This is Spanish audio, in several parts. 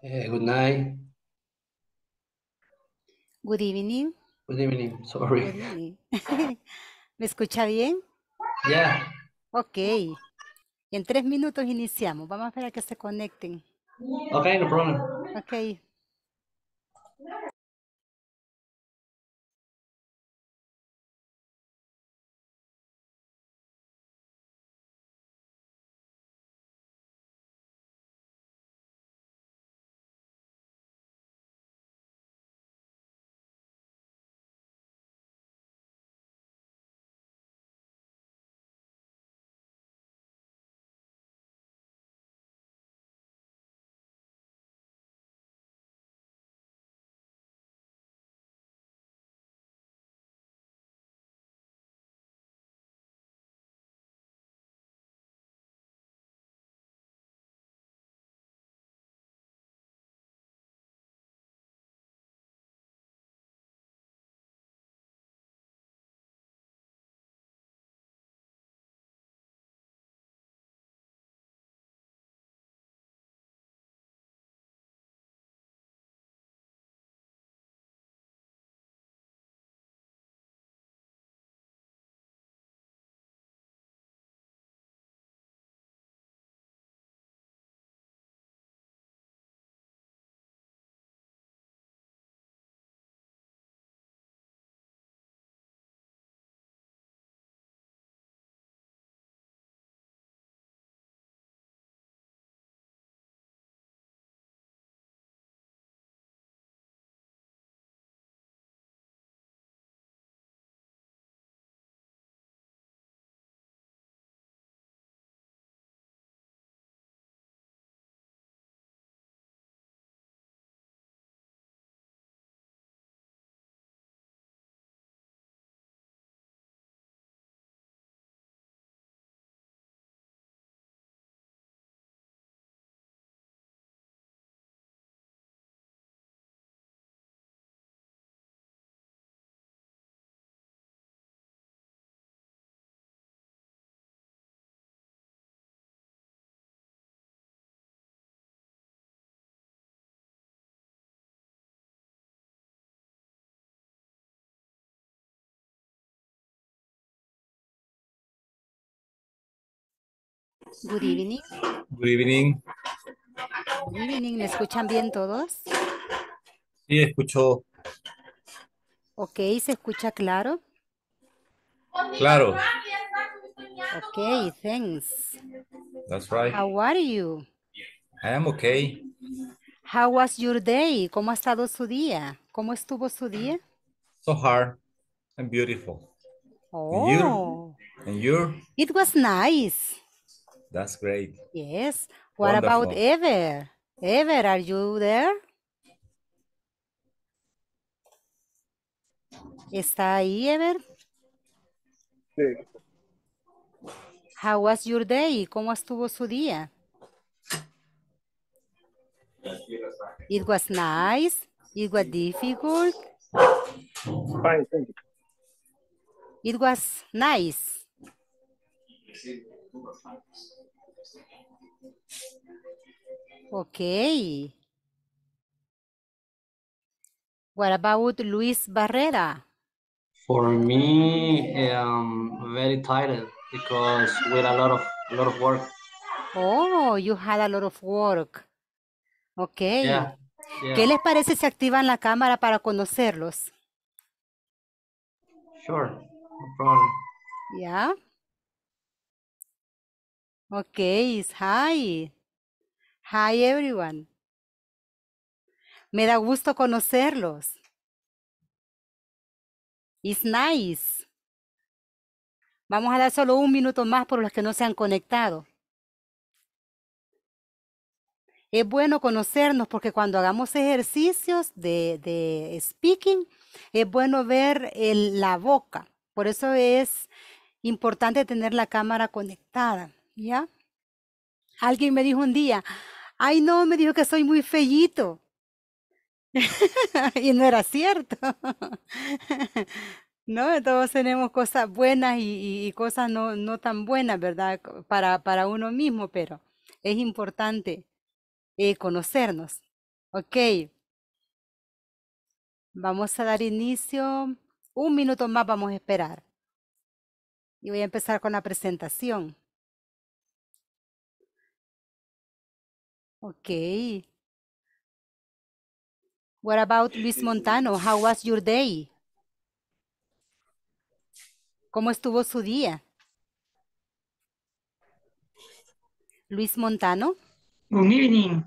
Eh, good night. Good evening. Good evening, sorry. ¿Me escucha bien? Yeah. Ok. En tres minutos iniciamos. Vamos a ver a que se conecten. Ok, no problem. Ok. Good evening. Good evening. Good evening. ¿Me escuchan bien todos? Sí, escucho. Ok, ¿se escucha claro? Claro. Ok, thanks. That's right. How are you? I am okay. How was your day? ¿Cómo ha estado su día? ¿Cómo estuvo su día? So hard and beautiful. Oh. And you? It was nice. That's great. Yes. What about Ever? Ever, are you there? ¿Está ahí, Ever? Sí. How was your day? ¿Cómo estuvo su día? It was nice. It was difficult. Fine, thank you. It was nice. Ok. What about Luis Barrera? For me, um, very tired because with a lot of a lot of work. Oh, you had a lot of work. Okay. ¿Qué les parece si activan la cámara para conocerlos? Sure, no problem. Yeah. Okay, hi. Hi everyone. Me da gusto conocerlos. It's nice. Vamos a dar solo un minuto más por los que no se han conectado. Es bueno conocernos porque cuando hagamos ejercicios de, de speaking, es bueno ver el, la boca. Por eso es importante tener la cámara conectada. ¿ya? Alguien me dijo un día, ay no, me dijo que soy muy fellito. y no era cierto. ¿No? Todos tenemos cosas buenas y, cosas no, tan buenas, ¿verdad? Para, para, uno mismo, pero es importante eh, conocernos. Ok. Vamos a dar inicio. Un minuto más vamos a esperar. Y voy a empezar con la presentación. Okay. What about Luis Montano? How was your day? ¿Cómo estuvo su día? Luis Montano? Good evening.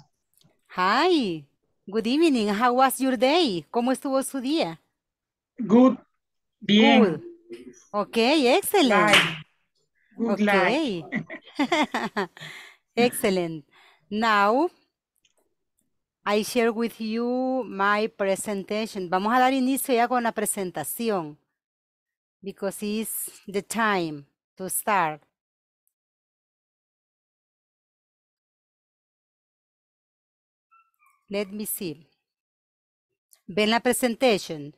Hi. Good evening. How was your day? ¿Cómo estuvo su día? Good. Bien. Okay. Ok, excellent. okay. Excelente. excellent. Now, I share with you my presentation. Vamos a dar inicio ya con la presentación. Because it's the time to start. Let me see. ¿Ven la presentation?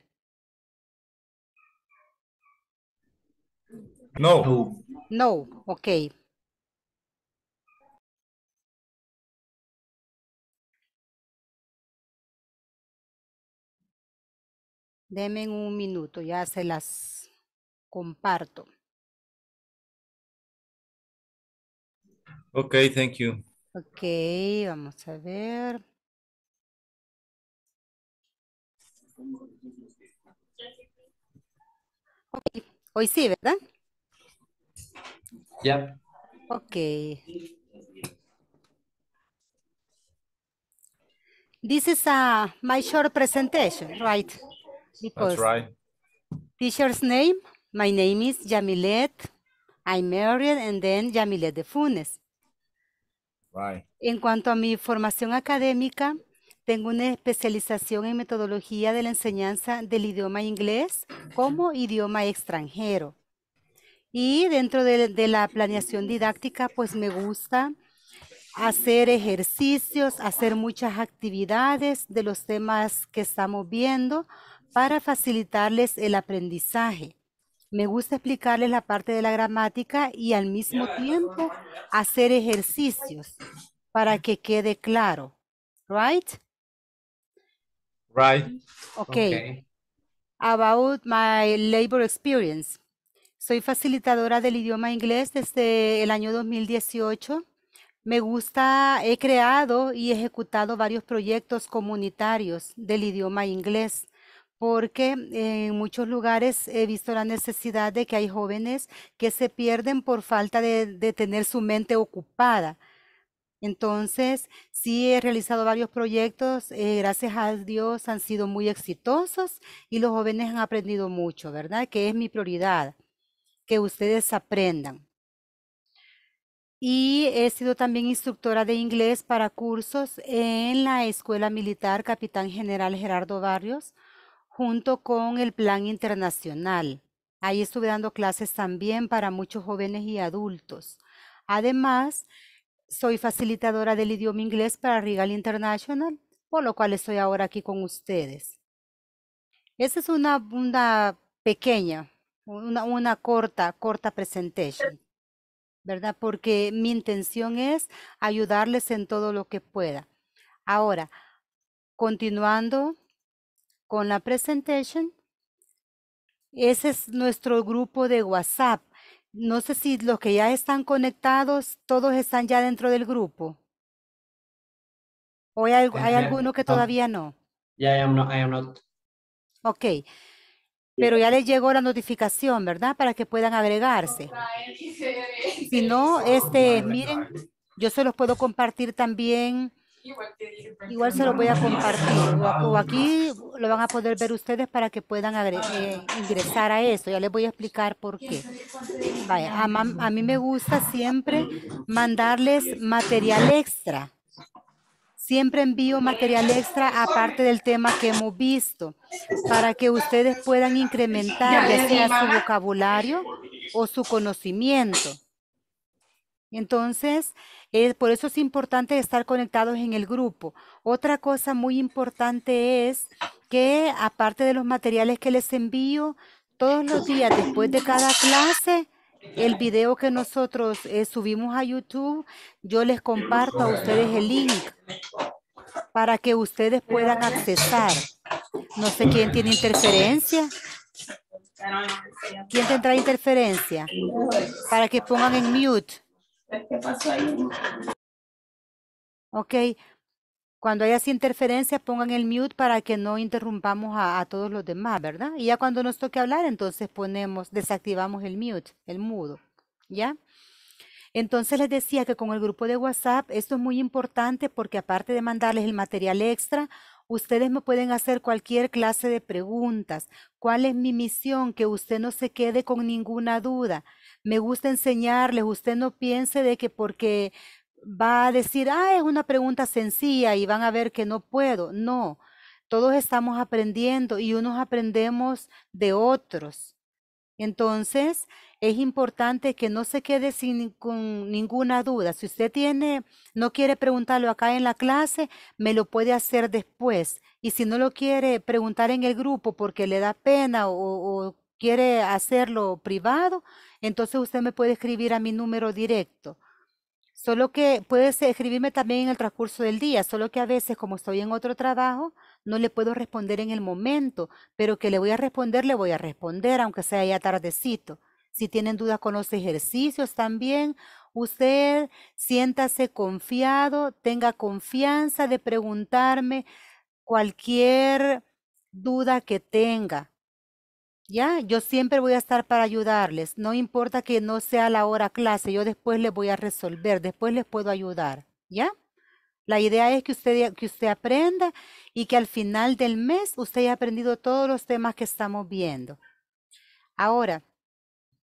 No. No, okay. Deme un minuto, ya se las comparto. Ok, thank you. Ok, vamos a ver. Hoy sí, ¿verdad? Ya. Ok. This is a, my short presentation, right? Pues, right. Teacher's name, my name is Yamilet. I'm married and then Yamilet de Funes. Right. En cuanto a mi formación académica, tengo una especialización en metodología de la enseñanza del idioma inglés como idioma extranjero. Y dentro de, de la planeación didáctica, pues me gusta hacer ejercicios, hacer muchas actividades de los temas que estamos viendo, para facilitarles el aprendizaje. Me gusta explicarles la parte de la gramática y al mismo tiempo hacer ejercicios para que quede claro. Right? Right. Okay. About my labor experience. Soy facilitadora del idioma inglés desde el año 2018. Me gusta, he creado y ejecutado varios proyectos comunitarios del idioma inglés porque en muchos lugares he visto la necesidad de que hay jóvenes que se pierden por falta de, tener su mente ocupada. Entonces, sí he realizado varios proyectos, eh, gracias a Dios han sido muy exitosos y los jóvenes han aprendido mucho, ¿verdad? Que es mi prioridad, que ustedes aprendan. Y he sido también instructora de inglés para cursos en la Escuela Militar Capitán General Gerardo Barrios, junto con el plan internacional. Ahí estuve dando clases también para muchos jóvenes y adultos. Además, soy facilitadora del idioma inglés para Regal International, por lo cual estoy ahora aquí con ustedes. Esa es una, una pequeña, una, una corta, corta presentation, ¿verdad? Porque mi intención es ayudarles en todo lo que pueda. Ahora, continuando con la presentation. Ese es nuestro grupo de WhatsApp. No sé si los que ya están conectados, todos están ya dentro del grupo. ¿O hay, eh, alguno que todavía no? Ya I no, Ok. Pero ya les llegó la notificación, ¿verdad? Para que puedan agregarse. Si no, este, miren, yo se los puedo compartir también igual, se lo voy a compartir o, aquí lo van a poder ver ustedes para que puedan eh, ingresar a eso. Ya les voy a explicar por qué. a, a mí me gusta siempre mandarles material extra. Siempre envío material extra aparte del tema que hemos visto para que ustedes puedan incrementar ya su vocabulario o su conocimiento. Entonces, por eso es importante estar conectados en el grupo. Otra cosa muy importante es que aparte de los materiales que les envío, todos los días después de cada clase, el video que nosotros eh, subimos a YouTube, yo les comparto a ustedes el link para que ustedes puedan accesar. No sé quién tiene interferencia. ¿Quién tendrá interferencia? Para que pongan en mute qué pasó ahí. Ok. Cuando haya interferencia, pongan el mute para que no interrumpamos a, a, todos los demás, ¿verdad? Y ya cuando nos toque hablar, entonces ponemos, desactivamos el mute, el mudo, ¿ya? Entonces les decía que con el grupo de WhatsApp esto es muy importante porque aparte de mandarles el material extra, ustedes me pueden hacer cualquier clase de preguntas. ¿Cuál es mi misión? Que usted no se quede con ninguna duda me gusta enseñarles, usted no piense de que porque va a decir, ah, es una pregunta sencilla y van a ver que no puedo. No, todos estamos aprendiendo y unos aprendemos de otros. Entonces, es importante que no se quede sin ninguna duda. Si usted tiene, no quiere preguntarlo acá en la clase, me lo puede hacer después. Y si no lo quiere preguntar en el grupo porque le da pena o quiere hacerlo privado, entonces usted me puede escribir a mi número directo. Solo que puede escribirme también en el transcurso del día, solo que a veces como estoy en otro trabajo, no le puedo responder en el momento, pero que le voy a responder, le voy a responder, aunque sea ya tardecito. Si tienen dudas con los ejercicios también, usted siéntase confiado, tenga confianza de preguntarme cualquier duda que tenga. Yo siempre voy a estar para ayudarles. No importa que no sea la hora clase, yo después les voy a resolver, después les puedo ayudar. ¿Ya? La idea es que usted, que usted aprenda y que al final del mes usted haya aprendido todos los temas que estamos viendo. Ahora,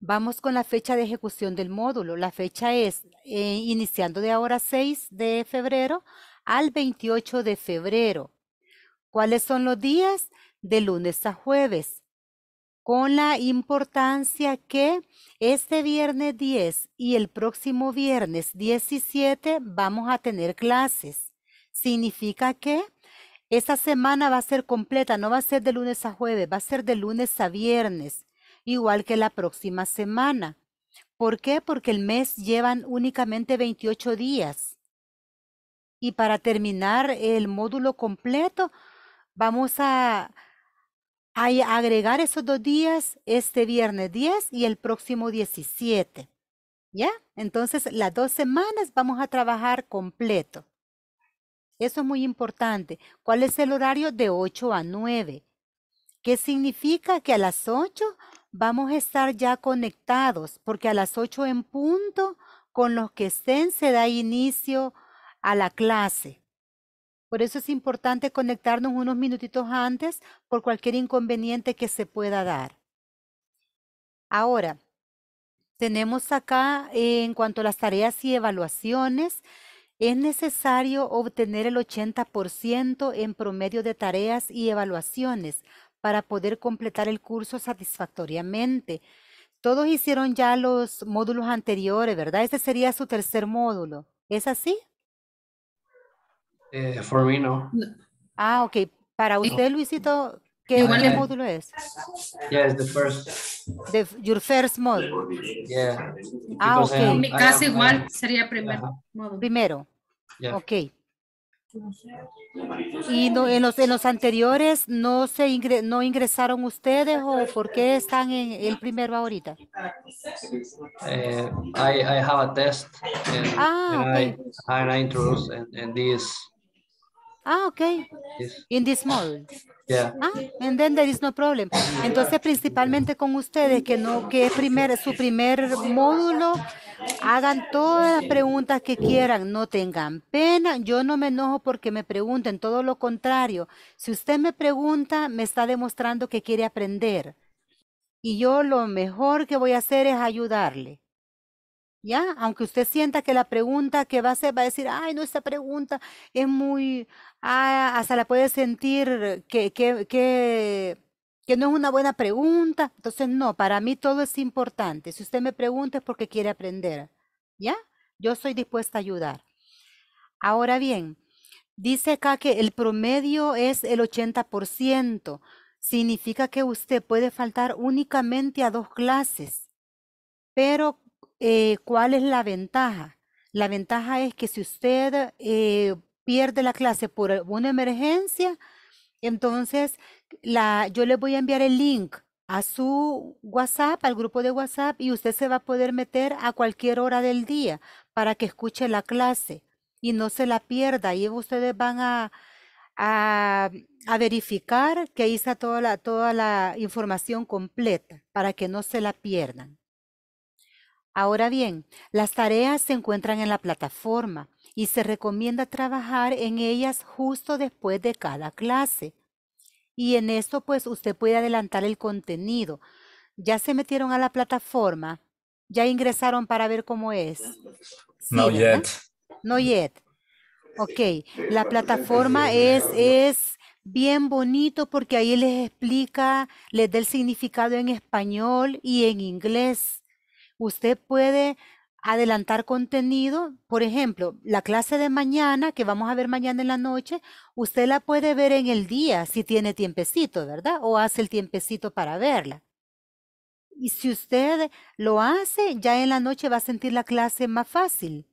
vamos con la fecha de ejecución del módulo. La fecha es eh, iniciando de ahora 6 de febrero al 28 de febrero. ¿Cuáles son los días? De lunes a jueves con la importancia que este viernes 10 y el próximo viernes 17 vamos a tener clases. Significa que esta semana va a ser completa, no va a ser de lunes a jueves, va a ser de lunes a viernes, igual que la próxima semana. ¿Por qué? Porque el mes llevan únicamente 28 días. Y para terminar el módulo completo, vamos a hay agregar esos dos días, este viernes 10 y el próximo 17. ¿Ya? Entonces, las dos semanas vamos a trabajar completo. Eso es muy importante. ¿Cuál es el horario de 8 a 9? ¿Qué significa que a las 8 vamos a estar ya conectados? Porque a las 8 en punto, con los que estén, se da inicio a la clase. Por eso es importante conectarnos unos minutitos antes por cualquier inconveniente que se pueda dar. Ahora, tenemos acá en cuanto a las tareas y evaluaciones, es necesario obtener el 80% en promedio de tareas y evaluaciones para poder completar el curso satisfactoriamente. Todos hicieron ya los módulos anteriores, ¿verdad? Este sería su tercer módulo. ¿Es así? Eh, for me, no. Ah, ok. Para usted, Luisito, ¿qué, ¿qué módulo es? Yes, the first. The, your first module. Yeah. Ah, ok. En mi caso igual uh, sería primero. Uh -huh. Primero. Yeah. Ok. ¿Y no, en, los, en los anteriores no se ingre, no ingresaron ustedes o por qué están en el primero ahorita? Eh, I, I have a test and, ah, and okay. I, and I introduce in, in this Ah, ok. En In this Ah, and then there is no problem. Entonces, principalmente con ustedes, que no, que es primer, su primer módulo, hagan todas las preguntas que quieran, no tengan pena. Yo no me enojo porque me pregunten, todo lo contrario. Si usted me pregunta, me está demostrando que quiere aprender. Y yo lo mejor que voy a hacer es ayudarle. ¿Ya? Aunque usted sienta que la pregunta que va a hacer va a decir, ay, no, esta pregunta es muy, ah, hasta la puede sentir que, que, no es una buena pregunta. Entonces, no, para mí todo es importante. Si usted me pregunta es porque quiere aprender, ¿ya? Yo estoy dispuesta a ayudar. Ahora bien, dice acá que el promedio es el 80%. Significa que usted puede faltar únicamente a dos clases, pero eh, ¿cuál es la ventaja? La ventaja es que si usted eh, pierde la clase por una emergencia, entonces yo le voy a enviar el link a su WhatsApp, al grupo de WhatsApp, y usted se va a poder meter a cualquier hora del día para que escuche la clase y no se la pierda. Y ustedes van a, verificar que hizo toda toda la información completa para que no se la pierdan. Ahora bien, las tareas se encuentran en la plataforma y se recomienda trabajar en ellas justo después de cada clase. Y en esto pues usted puede adelantar el contenido. Ya se metieron a la plataforma, ya ingresaron para ver cómo es. no yet. No yet. Ok, la plataforma es, es bien bonito porque ahí les explica, les da el significado en español y en inglés usted puede adelantar contenido. Por ejemplo, la clase de mañana, que vamos a ver mañana en la noche, usted la puede ver en el día si tiene tiempecito, ¿verdad? O hace el tiempecito para verla. Y si usted lo hace, ya en la noche va a sentir la clase más fácil,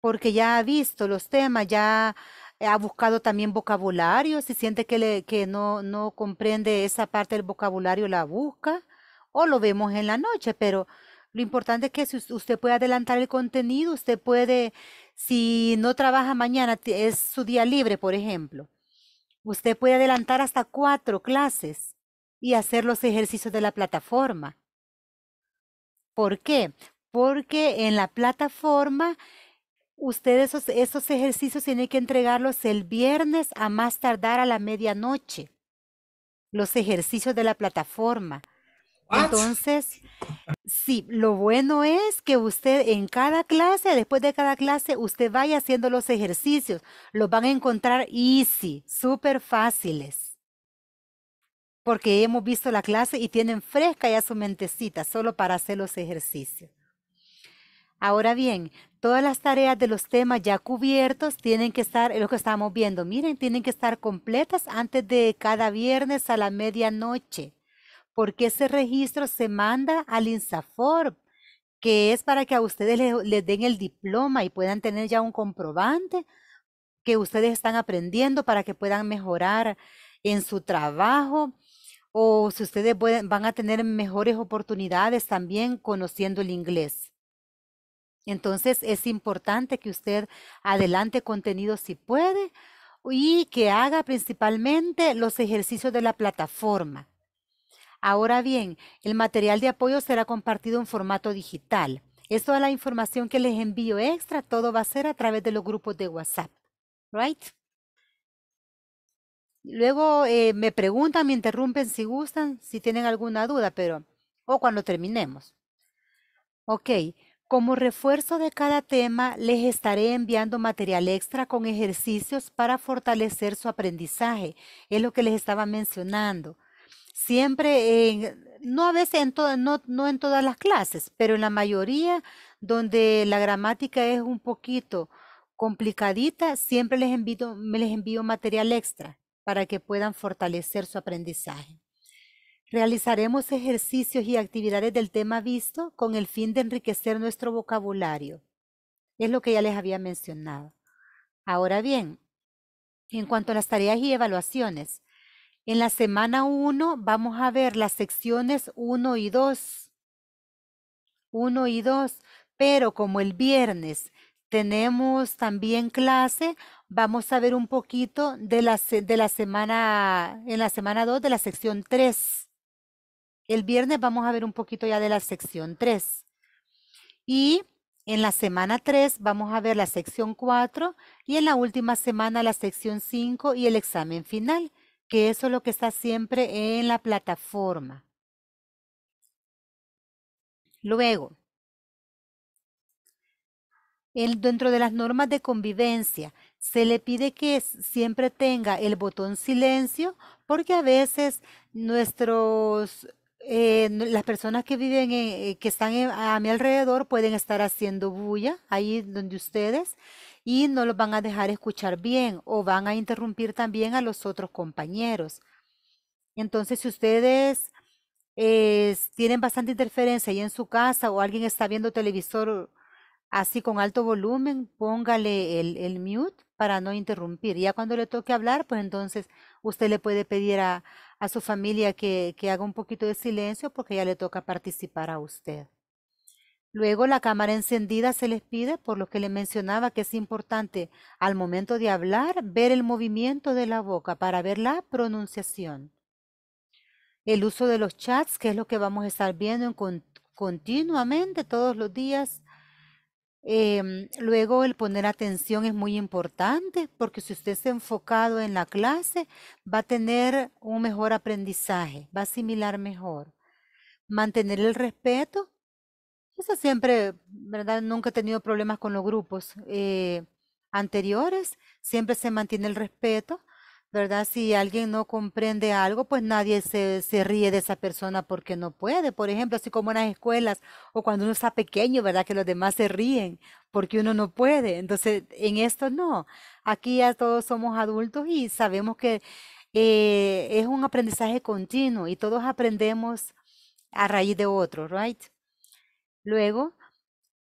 porque ya ha visto los temas, ya ha buscado también vocabulario, si siente que, le, que no, no comprende esa parte del vocabulario, la busca o lo vemos en la noche, pero lo importante es que usted puede adelantar el contenido, usted puede, si no trabaja mañana, es su día libre, por ejemplo, usted puede adelantar hasta cuatro clases y hacer los ejercicios de la plataforma. ¿Por qué? Porque en la plataforma usted esos, esos ejercicios tiene que entregarlos el viernes a más tardar a la medianoche. Los ejercicios de la plataforma. Entonces, sí, lo bueno es que usted en cada clase, después de cada clase, usted vaya haciendo los ejercicios. Los van a encontrar easy, súper fáciles. Porque hemos visto la clase y tienen fresca ya su mentecita solo para hacer los ejercicios. Ahora bien, todas las tareas de los temas ya cubiertos tienen que estar, es lo que estamos viendo, miren, tienen que estar completas antes de cada viernes a la medianoche porque ese registro se manda al INSAFOR, que es para que a ustedes les, den el diploma y puedan tener ya un comprobante que ustedes están aprendiendo para que puedan mejorar en su trabajo o si ustedes van a tener mejores oportunidades también conociendo el inglés. Entonces es importante que usted adelante contenido si puede y que haga principalmente los ejercicios de la plataforma. Ahora bien, el material de apoyo será compartido en formato digital. Es toda la información que les envío extra, todo va a ser a través de los grupos de WhatsApp, ¿right? Luego eh, me preguntan, me interrumpen si gustan, si tienen alguna duda, pero, o cuando terminemos. Ok, como refuerzo de cada tema, les estaré enviando material extra con ejercicios para fortalecer su aprendizaje. Es lo que les estaba mencionando siempre en, no a veces en todas, no, en todas las clases, pero en la mayoría donde la gramática es un poquito complicadita, siempre les envío material extra para que puedan fortalecer su aprendizaje. Realizaremos ejercicios y actividades del tema visto con el fin de enriquecer nuestro vocabulario. Es lo que ya les había mencionado. Ahora bien, en cuanto a las tareas y evaluaciones, en la semana 1 vamos a ver las secciones 1 y 2. 1 y 2. Pero como el viernes tenemos también clase, vamos a ver un poquito de la, semana, en la semana 2 de la sección 3. El viernes vamos a ver un poquito ya de la sección 3. Y en la semana 3 vamos a ver la sección 4 y en la última semana la sección 5 y el examen final que eso es lo que está siempre en la plataforma. Luego, dentro de las normas de convivencia, se le pide que siempre tenga el botón silencio porque a veces nuestros eh, las personas que viven eh, que están a mi alrededor pueden estar haciendo bulla ahí donde ustedes y no los van a dejar escuchar bien o van a interrumpir también a los otros compañeros. Entonces, si ustedes tienen bastante interferencia y en su casa o alguien está viendo televisor así con alto volumen, póngale el, mute para no interrumpir. Ya cuando le toque hablar, pues entonces usted le puede pedir a, su familia que, que haga un poquito de silencio porque ya le toca participar a usted. Luego la cámara encendida se les pide, por lo que les mencionaba que es importante al momento de hablar ver el movimiento de la boca para ver la pronunciación. El uso de los chats, que es lo que vamos a estar viendo continuamente todos los días. Em, luego el poner atención es muy importante porque si usted está enfocado en la clase va a tener un mejor aprendizaje, va a asimilar mejor. Mantener el respeto siempre, ¿verdad? Nunca he tenido problemas con los grupos eh, anteriores, siempre se mantiene el respeto, ¿verdad? Si alguien no comprende algo, pues nadie se, ríe de esa persona porque no puede. Por ejemplo, así como en las escuelas o cuando uno está pequeño, ¿verdad? Que los demás se ríen porque uno no puede. Entonces, en esto no. Aquí ya todos somos adultos y sabemos que eh, es un aprendizaje continuo y todos aprendemos a raíz de otro, ¿right? Luego,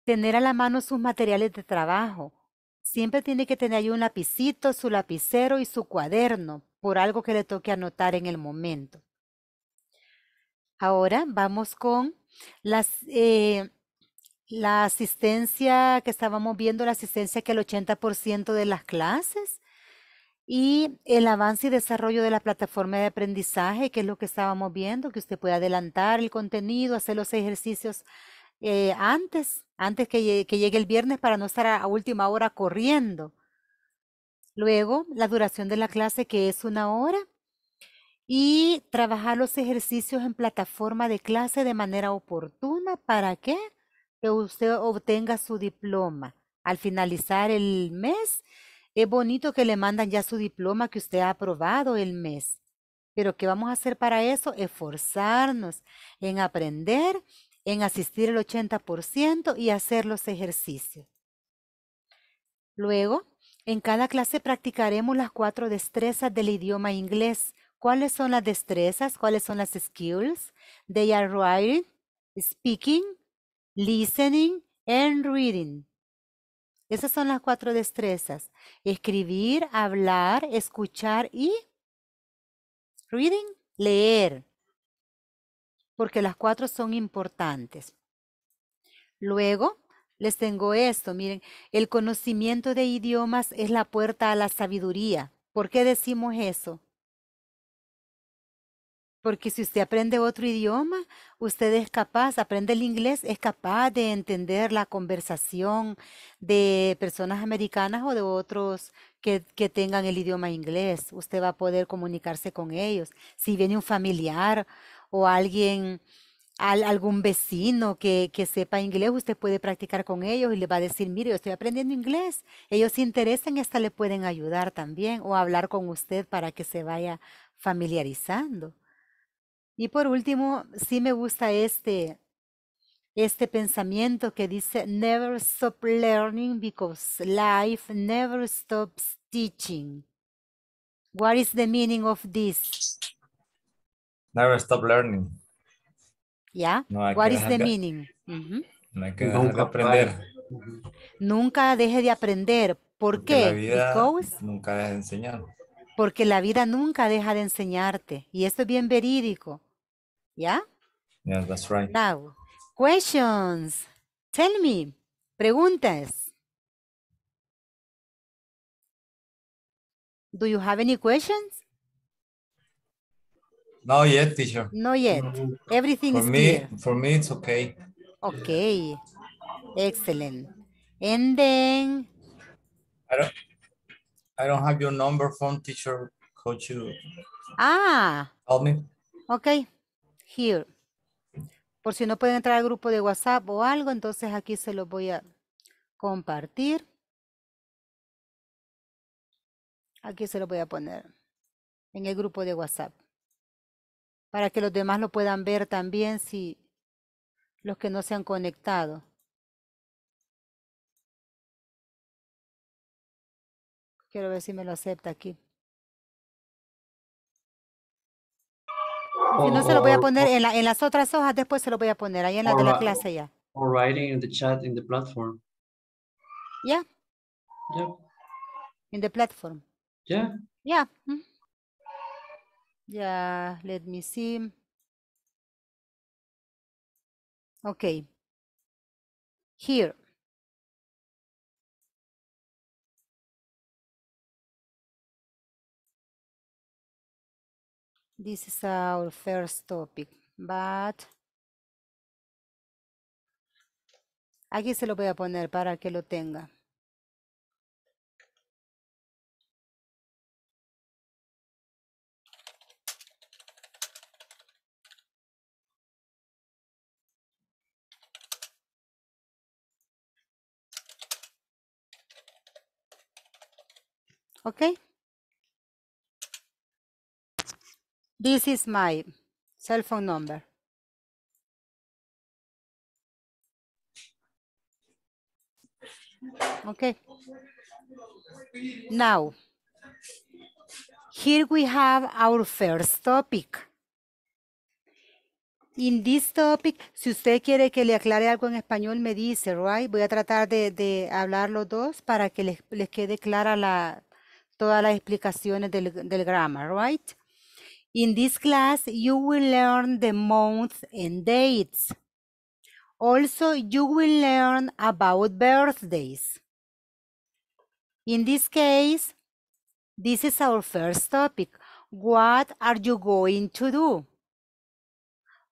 tener a la mano sus materiales de trabajo. Siempre tiene que tener ahí un lapicito, su lapicero y su cuaderno por algo que le toque anotar en el momento. Ahora vamos con las, eh, la asistencia que estábamos viendo, la asistencia que el 80% de las clases y el avance y desarrollo de la plataforma de aprendizaje, que es lo que estábamos viendo, que usted puede adelantar el contenido, hacer los ejercicios eh, antes, antes que llegue, el viernes para no estar a última hora corriendo. Luego, la duración de la clase, que es una hora. Y trabajar los ejercicios en plataforma de clase de manera oportuna. ¿Para Que usted obtenga su diploma. Al finalizar el mes, es bonito que le mandan ya su diploma que usted ha aprobado el mes. Pero ¿qué vamos a hacer para eso? Esforzarnos en aprender en asistir el 80% y hacer los ejercicios. Luego, en cada clase practicaremos las cuatro destrezas del idioma inglés. ¿Cuáles son las destrezas? ¿Cuáles son las skills? They are writing, speaking, listening and reading. Esas son las cuatro destrezas. Escribir, hablar, escuchar y reading, leer porque las cuatro son importantes. Luego, les tengo esto, miren, el conocimiento de idiomas es la puerta a la sabiduría. ¿Por qué decimos eso? Porque si usted aprende otro idioma, usted es capaz, aprende el inglés, es capaz de entender la conversación de personas americanas o de otros que, que, tengan el idioma inglés. Usted va a poder comunicarse con ellos. Si viene un familiar o alguien, algún vecino que, sepa inglés, usted puede practicar con ellos y le va a decir, mire, yo estoy aprendiendo inglés, ellos se interesan, hasta le pueden ayudar también o hablar con usted para que se vaya familiarizando. Y por último, sí me gusta este, este pensamiento que dice, never stop learning because life never stops teaching. What is the meaning of this? never stop learning. Yeah. What is the meaning? No hay que nunca aprender. Nunca deje de aprender. ¿Por Porque qué? Because... nunca deja de enseñar. Porque la vida nunca deja de enseñarte. Y esto es bien verídico. ¿Ya? Yeah? yeah, that's right. Now, questions. Tell me. Preguntas. Do you have any questions? No yet, teacher. No yet. Everything for is me, For me, it's okay. Okay. Excellent. And then... I don't, I don't have your number, phone teacher. Could you ah. ok, me? Okay. Here. Por si no pueden entrar al grupo de WhatsApp o algo, entonces aquí se los voy a compartir. Aquí se los voy a poner en el grupo de WhatsApp para que los demás lo puedan ver también si los que no se han conectado. Quiero ver si me lo acepta aquí. Si no, se lo voy a poner en, en las otras hojas, después se lo voy a poner, ahí en la de la clase ya. Or writing in the chat in the platform. Ya. Yeah. In the platform. Yeah. Yeah. Ya, let me see. Okay. Here. This is our first topic, but aquí se lo voy a poner para que lo tenga. ok this is my cell phone number okay now here we have our first topic In this topic, si usted quiere que le aclare algo en español, me dice, right? Voy a tratar de, hablar los dos para que les quede clara la, todas las explicaciones del, del grammar, right? In this class, you will learn the months and dates. Also, you will learn about birthdays. In this case, this is our first topic. What are you going to do?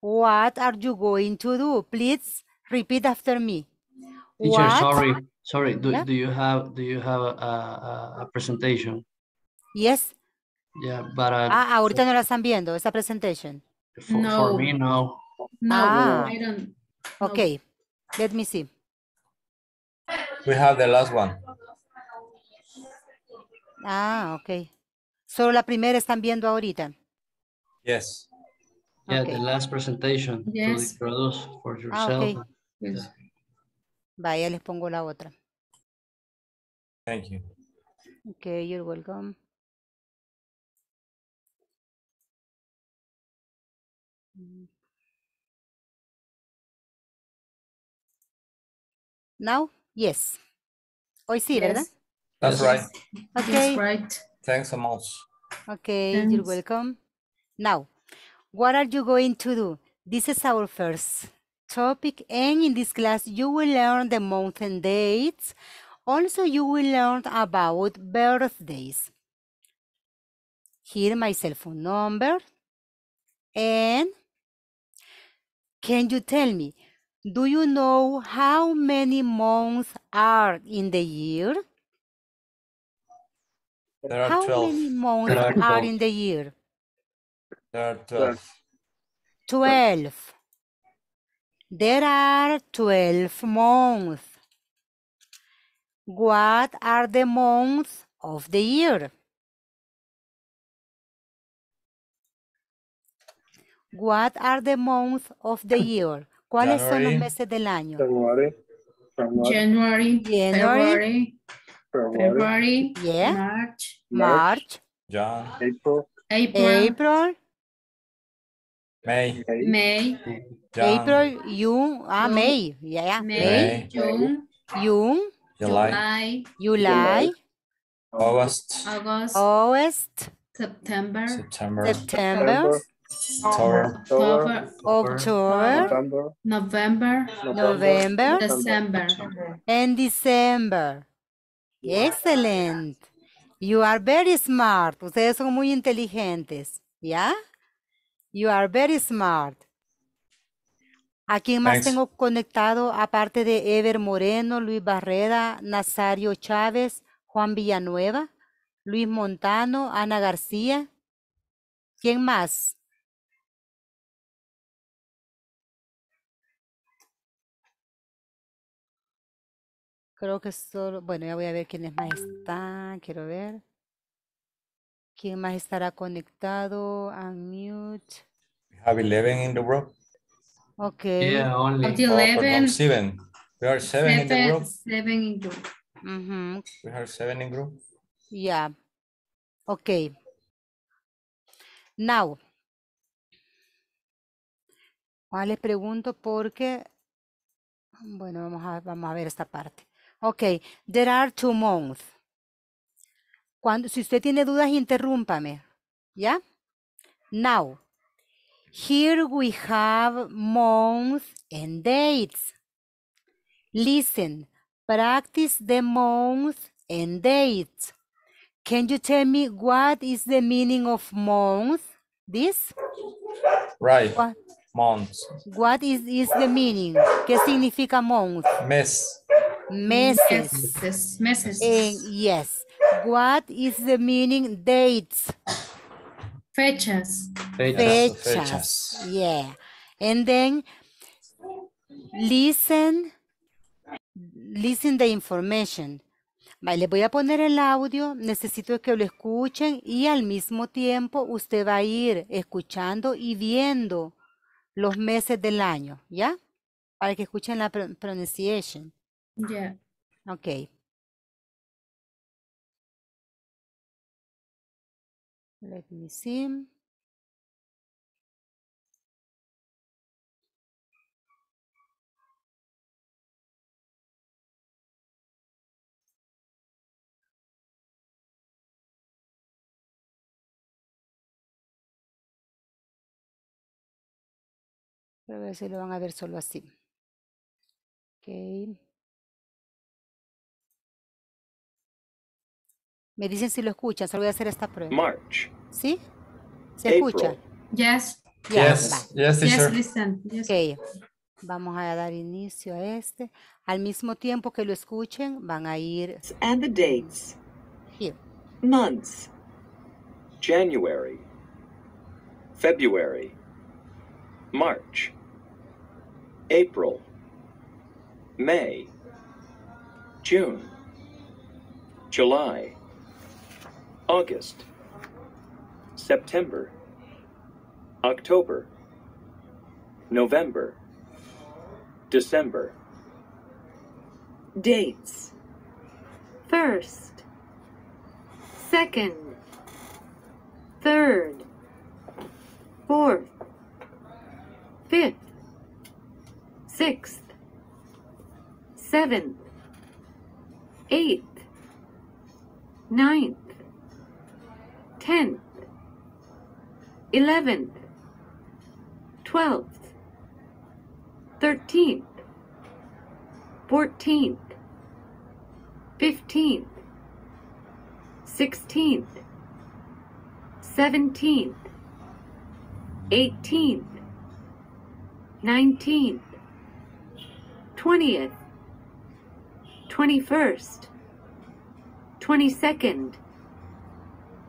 What are you going to do? Please repeat after me. Teacher, what? sorry. Sorry, do, do you have do you have a, a presentation? Yes. Yeah, but uh, ah, ahorita no la están viendo esa presentation. For, no. For me, no. No, ah. I don't. No. Okay, let me see. We have the last one. Ah, okay. Solo la primera están viendo ahorita. Yes. Yeah, the last presentation yes. for ah, yourself. yes. Vaya, les pongo la otra. Thank you. Okay, you're welcome. Now, yes. Hoy sí, ¿verdad? That's right. Okay. That's right. Thanks so much. Okay, you're welcome. Now, what are you going to do? This is our first. topic and in this class you will learn the month and dates. Also you will learn about birthdays. Here my cell phone number and can you tell me do you know how many months are in the year? There are how 12. many months are, are in the year? There are 12. 12. There are 12 months. What are the months of the year? What are the months of the year? ¿Cuáles January, son los meses del año? January, January, January February, February yeah. March, March, March April, April, April May. May. April, June. May. June. July. July. August. August. August. September. September. September. October. November. November. December. And December. Excellent. You are very smart. Ustedes son muy inteligentes. ¿Ya? You are very smart. ¿A quién más tengo conectado aparte de Ever Moreno, Luis Barrera, Nazario Chávez, Juan Villanueva, Luis Montano, Ana García? ¿Quién más? Creo que solo, bueno, ya voy a ver quiénes más están, quiero ver. ¿Quién más estará conectado? Unmute. We have 11 in the group. Ok. Yeah, only. 11. Oh, 7 We are 7 in the group. 7 in group. We are 7 in group. Yeah. Ok. Now. Ah, les pregunto porque, bueno, vamos a, vamos a ver esta parte. Ok. there are two months. Cuando, si usted tiene dudas, interrúmpame. ¿Ya? Now, here we have months and dates. Listen, practice the month and dates. Can you tell me what is the meaning of month? This? Right. What? Months. What is, the meaning? ¿Qué significa month? Mes. Meses. Meses. Eh, yes. What is the meaning dates? Fechas. Fechas. Yeah. And then listen, listen the information. Le voy a poner el audio, necesito que lo escuchen y al mismo tiempo usted va a ir escuchando y viendo los meses del año, ¿ya? Para que escuchen la pronunciación. Yeah. Ok. Let me see. Pero a ver lo van a ver solo así. Okay. Me dicen si lo escuchan, solo voy a hacer esta prueba. March. ¿Sí? ¿Se escucha? Yes. Yes. Yes, yes, yes listen. Okay. Vamos a dar inicio a este. Al mismo tiempo que lo escuchen, van a ir. And the dates. Here. Months. January. February. March. April. May. June. July. August, September, October, November, December. Dates First, second, third, fourth, fifth, sixth, seventh, eighth, ninth, tenth, eleventh, twelfth, thirteenth, fourteenth, fifteenth, sixteenth, seventeenth, eighteenth, nineteenth, twentieth, twenty-first, twenty-second,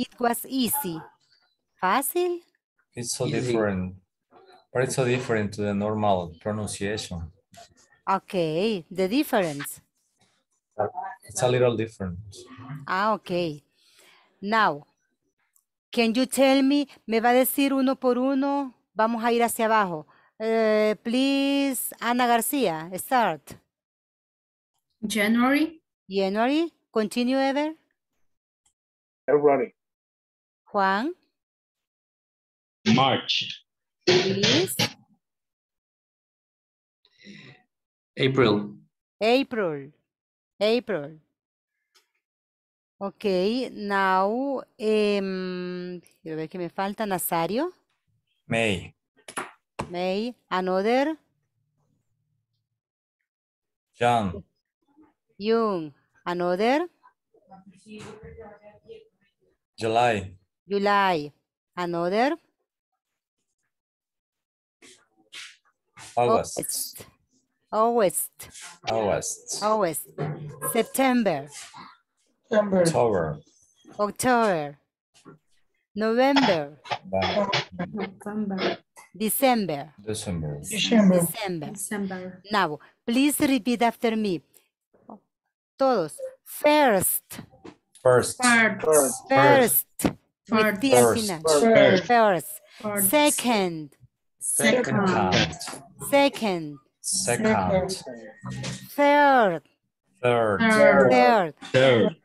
It was easy. Fácil. It's so different. But it's so different to the normal pronunciation. Okay, the difference. It's a little different. Ah, okay. Now, can you tell me, me va a decir uno por uno, vamos a ir hacia abajo. Eh, please, Ana García, start. January. January, continue ever. Everybody. Juan. March. April. April. April. Okay, now, em, quiero que me falta, Nazario. May. May, another. John. Jung, another. July. July. Another? August. August. August. August. September. September. October. October. November. November. December. December. December. December. December. Now, please repeat after me. Todos. First. First. First. First. First. First. First. First. First. First. Second. Second. Second. Second. Third. Third. Third. Third.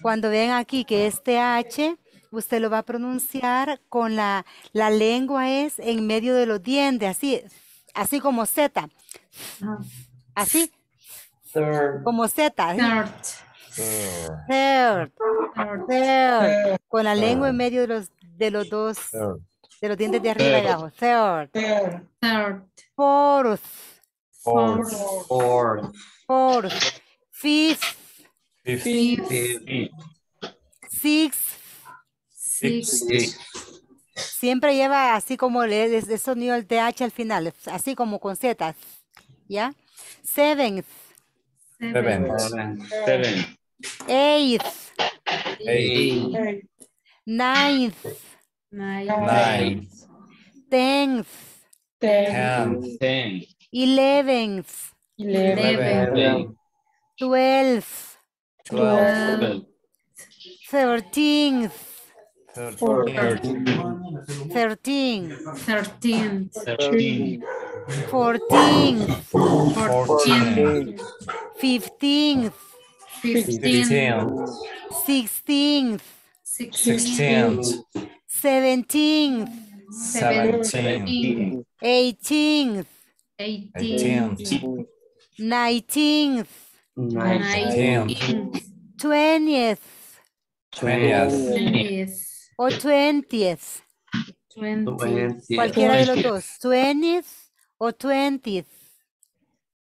Cuando ven aquí que este H, usted lo va a pronunciar con la, la lengua es en medio de los dientes, así, así como Z. Así. Third. Como Z. Third. Con la lengua en medio de los, de los dos, de los dientes de arriba y abajo. Third. Third. Fourth. Fourth. Fourth. Fifth. Fifth. Sixth. Sixth. Siempre lleva así como el, el sonido el TH al final, así como con Z. ¿Ya? Seventh. Seventh. Seventh. Eight. Ninth. Ninth. Tenth. Tenth. eleventh, Eleventh. twelfth, Twelfth. Thirteenth. Thirteen. Thirteen. Thirteen. Fourteen. Fourteen. 15th, 16th, 16th, 17th, 17th, 18th, 18th, 19th, 19th, 20th, 20th, o 20th, 20th, cualquiera de los dos, 20 o 20th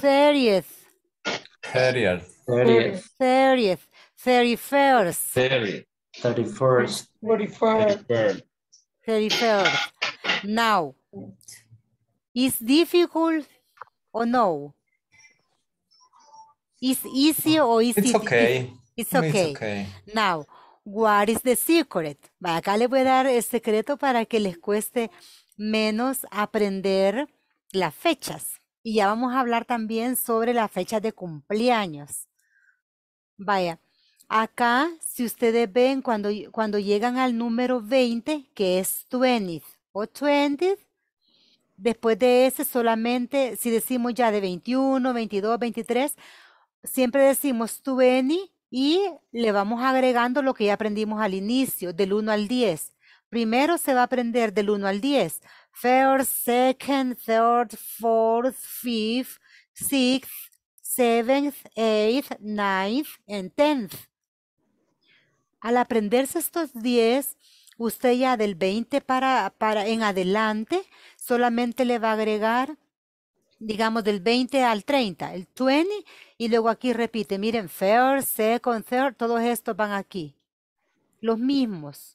30th. 30th. 30th. 31st. 31st. 31st. 31st. Now, is difficult or no? Is easy oh, or is it okay. is okay. Now, what is the secret? voy a dar el secreto para que les cueste menos aprender las fechas. Y ya vamos a hablar también sobre la fecha de cumpleaños. Vaya, acá si ustedes ven cuando, cuando llegan al número 20, que es 20 o 20, después de ese solamente, si decimos ya de 21, 22, 23, siempre decimos 20 y le vamos agregando lo que ya aprendimos al inicio, del 1 al 10. Primero se va a aprender del 1 al 10, first, second, third, fourth, fifth, sixth, seventh, eighth, ninth, and tenth. Al aprenderse estos 10, usted ya del 20 para, para en adelante solamente le va a agregar, digamos, del 20 al 30, el 20, y luego aquí repite, miren, first, second, third, todos estos van aquí, los mismos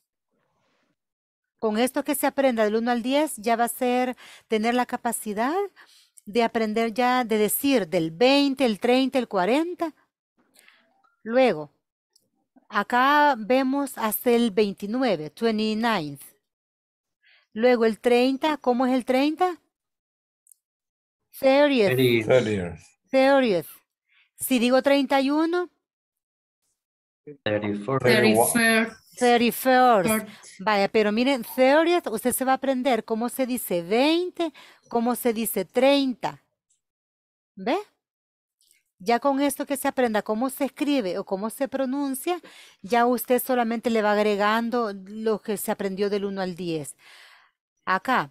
con esto que se aprenda del 1 al 10, ya va a ser tener la capacidad de aprender ya, de decir del 20, el 30, el 40. Luego, acá vemos hasta el 29, 29. Luego el 30, ¿cómo es el 30? 30. 30. 30. Si digo 31. 34. 31. 31st. Vaya, pero miren, 30 usted se va a aprender cómo se dice 20, cómo se dice 30. ¿Ve? Ya con esto que se aprenda cómo se escribe o cómo se pronuncia, ya usted solamente le va agregando lo que se aprendió del 1 al 10. Acá,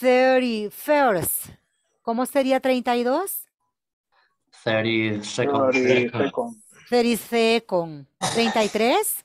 31st. ¿Cómo sería 32? 30 seconds. 30 seconds. 30 seconds. 33?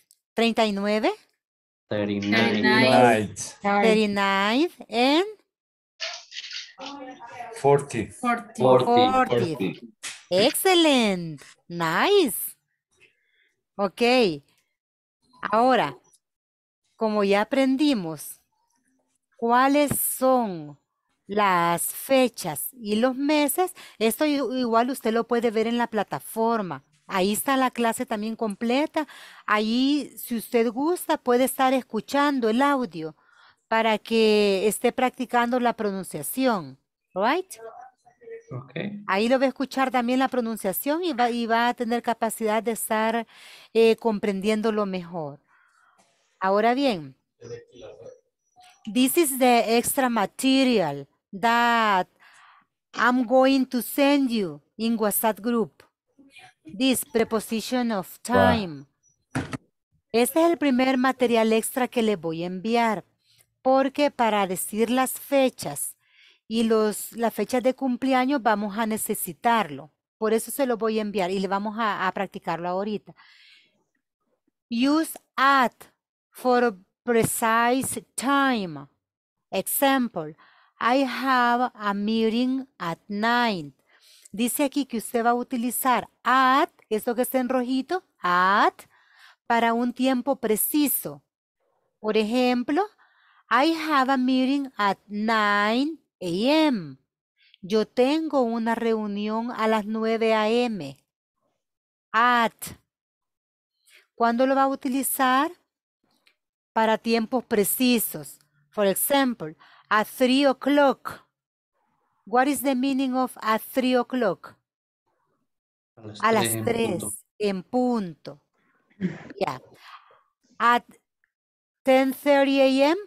39. 39. 39 and 40. 40. 40. 40. Excellent. Nice. Ok. Ahora, como ya aprendimos cuáles son las fechas y los meses, esto igual usted lo puede ver en la plataforma. Ahí está la clase también completa. Ahí, si usted gusta, puede estar escuchando el audio para que esté practicando la pronunciación. Right? Okay. Ahí lo va a escuchar también la pronunciación y va, a tener capacidad de estar eh, comprendiendo lo mejor. Ahora bien, this is the extra material that I'm going to send you in WhatsApp group. This preposition of time. Este es el primer material extra que le voy a enviar, porque para decir las fechas y los, las fechas de cumpleaños vamos a necesitarlo. Por eso se lo voy a enviar y le vamos a, practicarlo ahorita. Use at for precise time. Example, I have a meeting at night. Dice aquí que usted va a utilizar at, eso que está en rojito, at, para un tiempo preciso. Por ejemplo, I have a meeting at 9 a.m. Yo tengo una reunión a las 9 a.m. At. ¿Cuándo lo va a utilizar? Para tiempos precisos. For example, at 3 o'clock. What is the meaning of at 3 o'clock? A las 3 en punto. Yeah. At 10.30 a.m.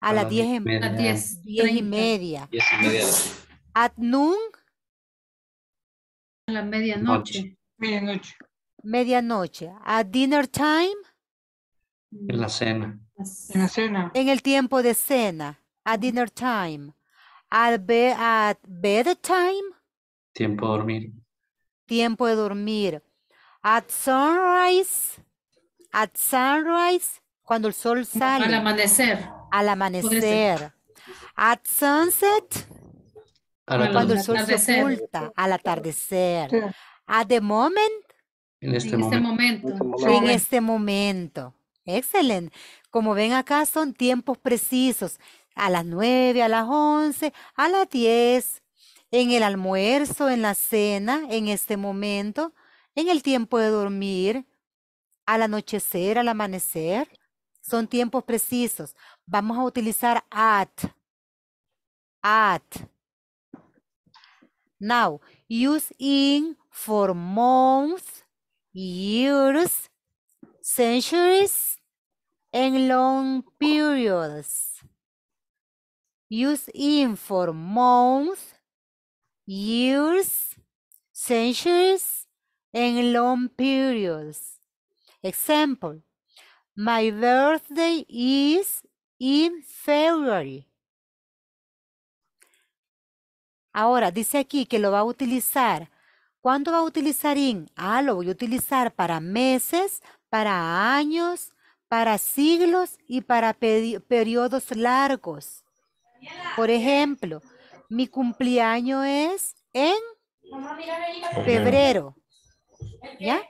A, las 10 y media. At noon. A la medianoche. Medianoche. Medianoche. At dinner time. la cena. En la cena. En el tiempo de cena. At dinner time. At, be at Tiempo de dormir. Tiempo de dormir. At sunrise. At sunrise. Cuando el sol sale. Al amanecer. Al amanecer. At sunset. cuando el sol atardecer. Al atardecer. At the moment. En este, este momento. En este, este momento. Excelente. Como ven acá son tiempos precisos a las 9, a las 11, a las 10, en el almuerzo, en la cena, en este momento, en el tiempo de dormir, al anochecer, al amanecer. Son tiempos precisos. Vamos a utilizar at. At. Now, use in for months, years, centuries, and long periods. Use in for months, years, centuries, and long periods. Example, my birthday is in February. Ahora, dice aquí que lo va a utilizar. ¿Cuándo va a utilizar in? Ah, lo voy a utilizar para meses, para años, para siglos y para periodos largos. Por ejemplo, mi cumpleaños es en febrero. ¿Ya?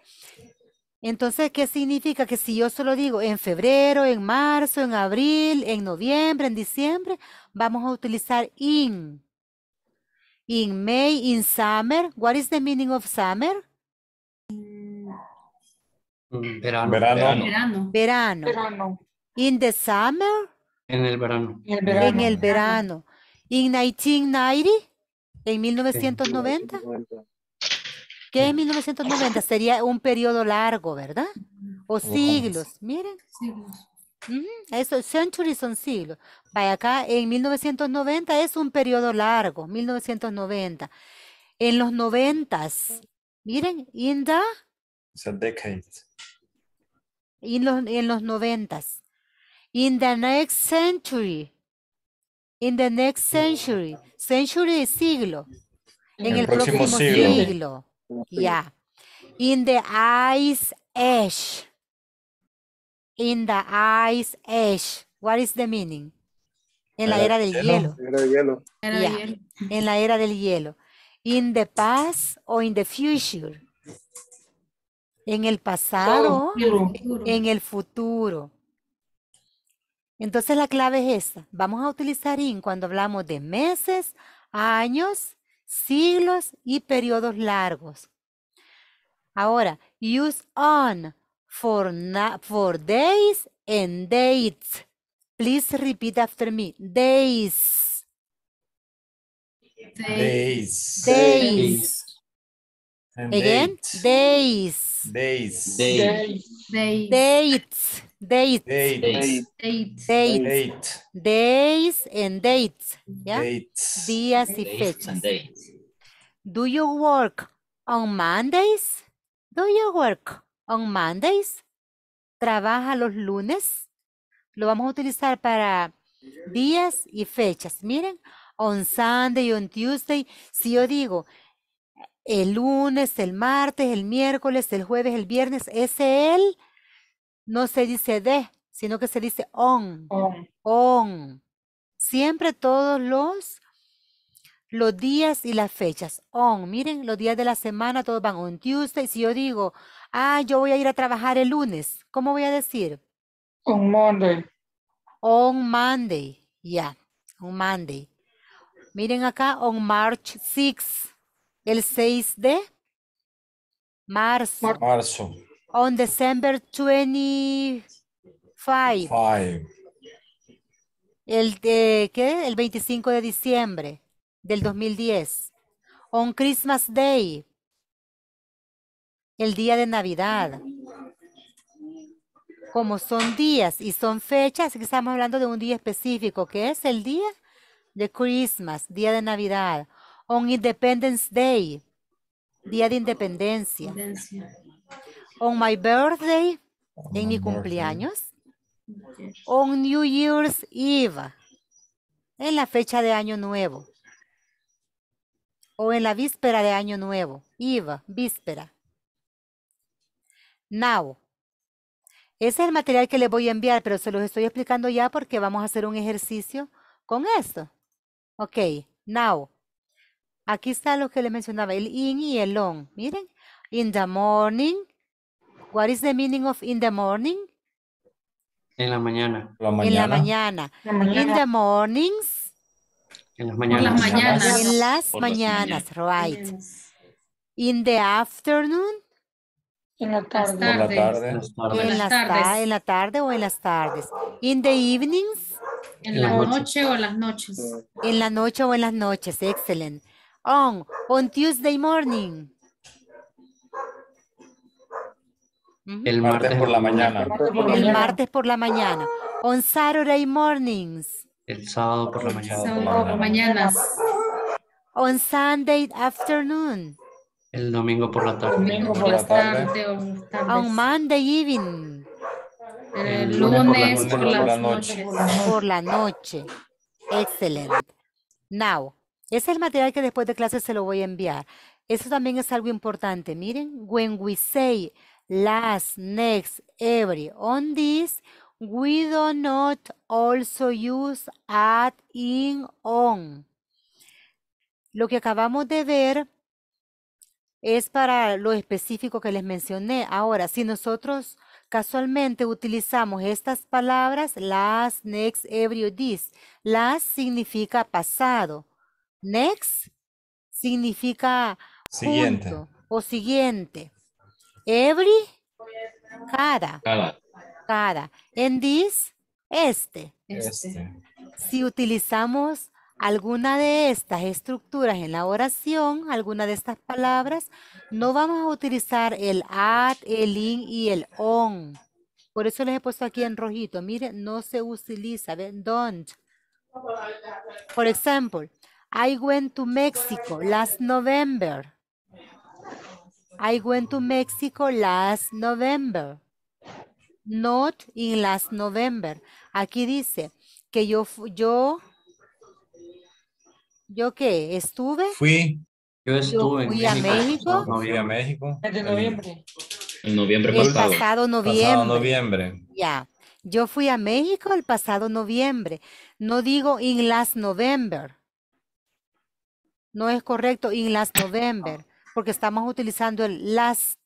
Entonces, ¿qué significa? Que si yo solo digo en febrero, en marzo, en abril, en noviembre, en diciembre, vamos a utilizar in. In May, in summer. What is the meaning of summer? Verano. Verano. Verano. Verano. In the summer, en el verano. En el verano. En 1990, en 1990. ¿Qué es 1990? Sería un periodo largo, ¿verdad? O siglos, miren. Siglos. Mm, eso, centuries son siglos. Vaya acá, en 1990 es un periodo largo, 1990. En los noventas, miren, in the... los, en los noventas in the next century. In the next century. Century siglo. En, el, próximo, siglo. Ya. Yeah. In the ice age. In the ice age. What is the meaning? En la era del hielo. Era hielo. En la era del hielo. In the past or in the future. En el pasado, o en el futuro. Entonces la clave es esta. Vamos a utilizar in cuando hablamos de meses, años, siglos y periodos largos. Ahora, use on for, for days and dates. Please repeat after me. Days. Days. days. Again, days. Days. Days. Dates. Dates. Days and dates. Dates. Días y fechas. Do you work on Mondays? Do you work on Mondays? ¿Trabaja los lunes? Lo vamos a utilizar para días y fechas. Miren, on Sunday, on Tuesday. Si yo digo, el lunes, el martes, el miércoles, el jueves, el viernes, ese el no se dice de, sino que se dice on, on. Siempre todos los, los días y las fechas, on. Miren, los días de la semana todos van on Tuesday. Si yo digo, ah, yo voy a ir a trabajar el lunes, ¿cómo voy a decir? On Monday. On Monday, ya, on Monday. Miren acá, on March 6 el 6 de marzo. On December 25. Five. El de, ¿qué? El 25 de diciembre del 2010. On Christmas Day. El día de Navidad. Como son días y son fechas, que estamos hablando de un día específico, que es el día de Christmas, día de Navidad. On Independence Day, Día de Independencia. On my birthday, en mi cumpleaños. On New Year's Eve, en la fecha de Año Nuevo. O en la víspera de Año Nuevo. Eve, víspera. Now. Ese es el material que les voy a enviar, pero se los estoy explicando ya porque vamos a hacer un ejercicio con esto. Ok, now. Aquí está lo que le mencionaba, el in y el on. Miren, in the morning. What is the meaning of in the morning? En la mañana. En la mañana. In the mornings. En las mañanas. En las mañanas, right. In the afternoon. En la tarde. En la tarde. En, la tarde o en las tardes. In the evenings. En, la noche o en las noches. En la noche o en las noches. Excelente on Tuesday morning. El martes por la mañana. El martes por la mañana. On Saturday mornings. El sábado por la mañana. On Sunday afternoon. El domingo por la tarde. Domingo por la On Monday evening. El lunes por la noche. Por la noche. Excelente. Now, ese es el material que después de clase se lo voy a enviar. Eso también es algo importante. Miren, when we say last, next, every, on this, we do not also use at, in, on. Lo que acabamos de ver es para lo específico que les mencioné. Ahora, si nosotros casualmente utilizamos estas palabras, last, next, every, this. Last significa pasado. Next significa siguiente. o siguiente. Every, cada. Cada. this, este. este. Si utilizamos alguna de estas estructuras en la oración, alguna de estas palabras, no vamos a utilizar el at, el in y el on. Por eso les he puesto aquí en rojito. Miren, no se utiliza, Don't. Por ejemplo, I went to Mexico last November. I went to Mexico last November. Not in last November. Aquí dice que yo, yo, yo qué, estuve. Fui. Yo estuve en México. a México. No, fui a México. En noviembre. pasado. El pasado noviembre. Ya. Yo fui a México el pasado noviembre. No digo in last November. No es correcto in last November, oh. porque estamos utilizando el last.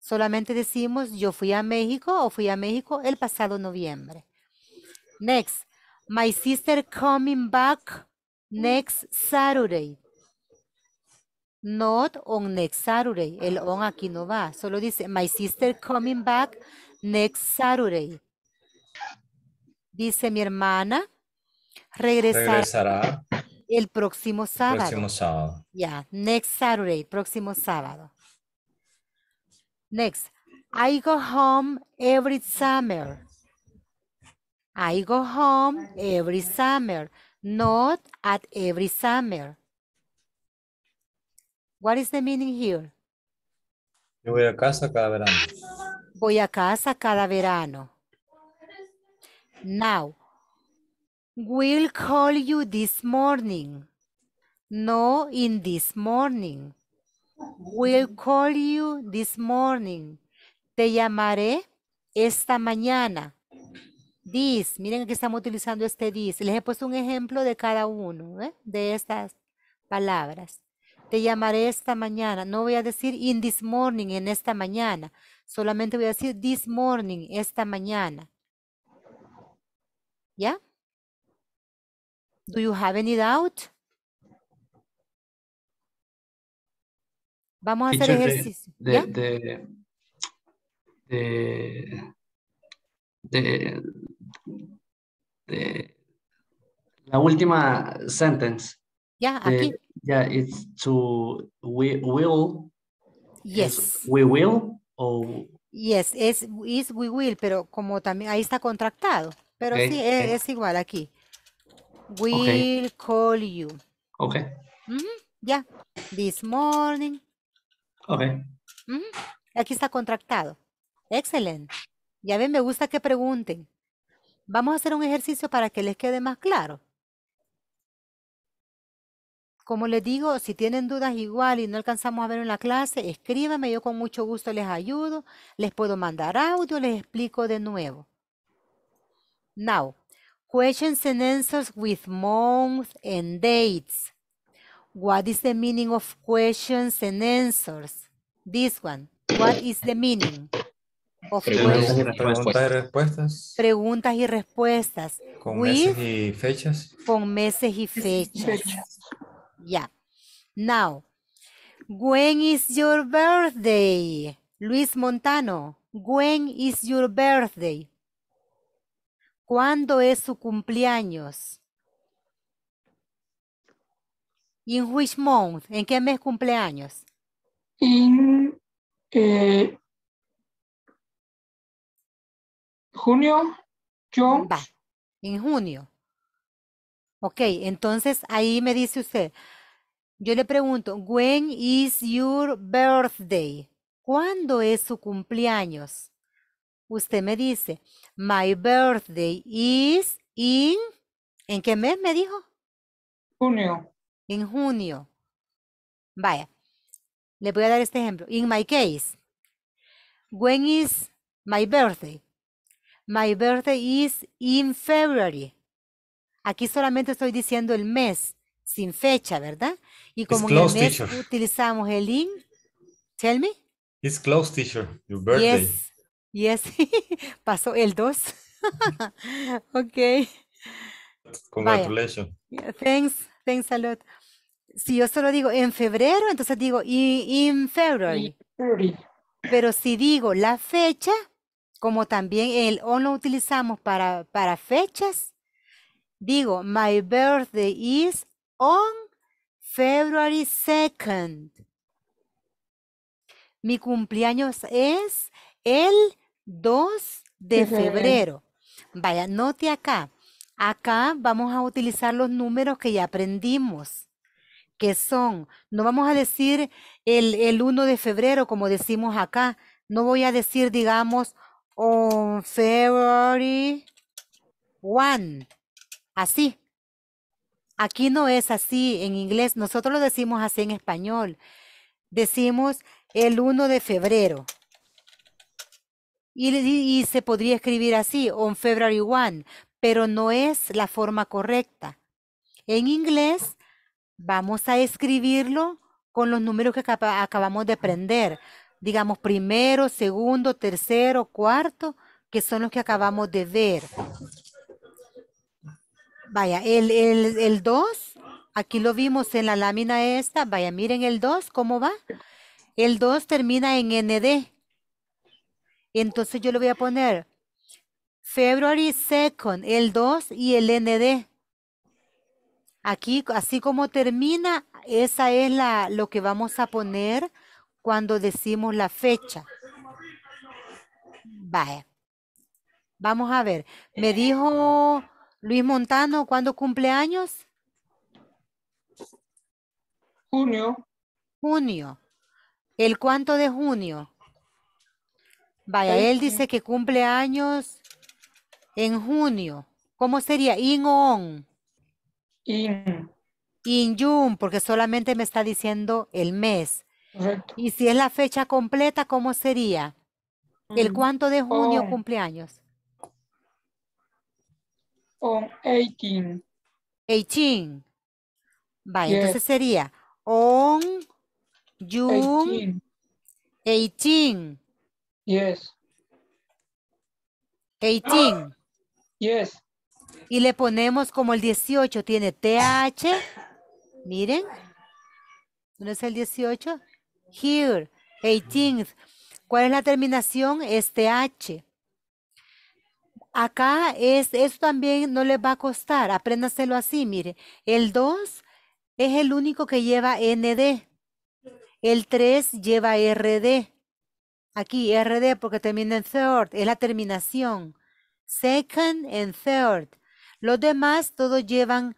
Solamente decimos yo fui a México o fui a México el pasado noviembre. Next, my sister coming back next Saturday. Not on next Saturday. El on aquí no va. Solo dice, my sister coming back next Saturday. Dice mi hermana, regresar. regresará el próximo sábado. Próximo next Saturday, próximo sábado. Next, I go home every summer. I go home every summer, not at every summer. What is the meaning here? voy a casa cada verano. Voy a casa cada verano. Now, will call you this morning. No, in this morning. Will call you this morning. Te llamaré esta mañana. This, miren que estamos utilizando este this. Les he puesto un ejemplo de cada uno ¿eh? de estas palabras. Te llamaré esta mañana. No voy a decir in this morning, en esta mañana. Solamente voy a decir this morning, esta mañana. ¿Ya? Do you have any doubt? Vamos a hacer ejercicio. la última sentence. Ya, aquí. Ya, to we will. Yes. We will Yes, es is we will, pero como también ahí está contractado. Pero sí, es igual aquí. We'll call you. Okay. Ya. This morning. Okay. Aquí está contractado. Excelente. Ya ven, me gusta que pregunten. Vamos a hacer un ejercicio para que les quede más claro. Como les digo, si tienen dudas igual y no alcanzamos a ver en la clase, escríbame, yo con mucho gusto les ayudo, les puedo mandar audio, les explico de nuevo. Now, Questions and answers with months and dates. What is the meaning of questions and answers? This one. What is the meaning? Of preguntas, y preguntas y respuestas. Preguntas y respuestas. Con meses y fechas. Con meses y fechas. Yeah. Now, when is your birthday? Luis Montano, when is your birthday? ¿Cuándo es su cumpleaños? In which month? ¿En qué mes cumpleaños? In eh, junio, en junio. Ok, entonces ahí me dice usted. Yo le pregunto, when is your birthday? ¿Cuándo es su cumpleaños? Usted me dice, my birthday is in, ¿en qué mes me dijo? Junio. En junio. Vaya, le voy a dar este ejemplo. In my case, when is my birthday? My birthday is in February. Aquí solamente estoy diciendo el mes, sin fecha, ¿verdad? Y como el utilizamos el in, tell me. It's close, teacher, your birthday. Yes, Yes, pasó el 2. ok. Congratulations. Thanks, thanks a lot. Si yo solo digo en febrero, entonces digo in February. Pero si digo la fecha, como también el on lo utilizamos para, para fechas, digo my birthday is on February 2nd. Mi cumpleaños es el 2 de febrero. Vaya, note acá. Acá vamos a utilizar los números que ya aprendimos, que son, no vamos a decir el, 1 de febrero como decimos acá, no voy a decir, digamos, on February 1, así. Aquí no es así en inglés, nosotros lo decimos así en español. Decimos el 1 de febrero, y, se podría escribir así, on February 1, pero no es la forma correcta. En inglés vamos a escribirlo con los números que acabamos de aprender. Digamos primero, segundo, tercero, cuarto, que son los que acabamos de ver. Vaya, el, el 2, aquí lo vimos en la lámina esta. Vaya, miren el 2, ¿cómo va? El 2 termina en ND. Entonces yo le voy a poner February 2nd, el 2 y el ND. Aquí, así como termina, esa es la, lo que vamos a poner cuando decimos la fecha. Vaya. Vamos a ver. Me dijo Luis Montano, ¿cuándo cumple años? Junio. Junio. ¿El cuánto de junio? Vaya, él dice que cumple años en junio. ¿Cómo sería? In o on. In. In June, porque solamente me está diciendo el mes. Correcto. Y si es la fecha completa, ¿cómo sería? ¿El mm. cuánto de junio cumple años? On 18. 18. Vaya, entonces sería on June 18. Yes. 18. Yes. Y le ponemos como el 18 tiene TH. Miren. ¿Dónde es el 18? Here. 18 ¿Cuál es la terminación? Es TH. Acá es, esto también no les va a costar. Apréndaselo así, mire. El 2 es el único que lleva ND. El 3 lleva RD. Aquí, RD, porque termina en third, es la terminación. Second and third. Los demás todos llevan,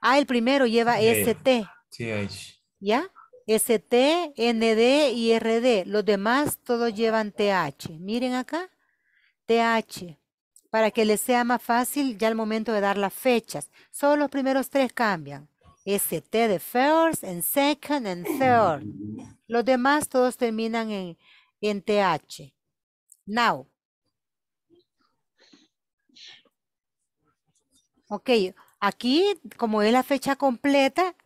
ah, el primero lleva ST. TH. ¿Ya? ST, ND y RD. Los demás todos llevan TH. Miren acá, TH. Para que les sea más fácil ya el momento de dar las fechas. Solo los primeros tres cambian. ST de first and second and third. Los demás todos terminan en en TH. Now. Ok, aquí como es la fecha completa,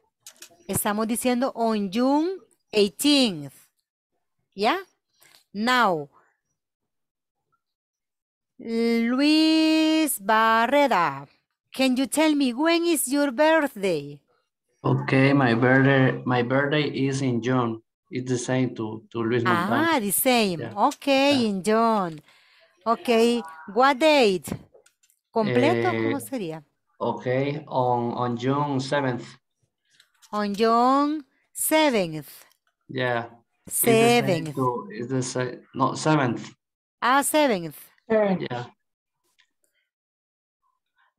estamos diciendo on June 18th. ¿Ya? Now. Luis Barreda, can you tell me when is your birthday? Okay, my birthday, my birthday is in June. It's the same to, to Luis Montalvo. Ah, the same. Yeah. Okay, yeah. John. Okay, what date? ¿Completo? Eh, ¿Cómo sería? Okay, on, on June 7th. On June 7th. Yeah. 7th. It's the, same no, 7th. Ah, 7th. Yeah.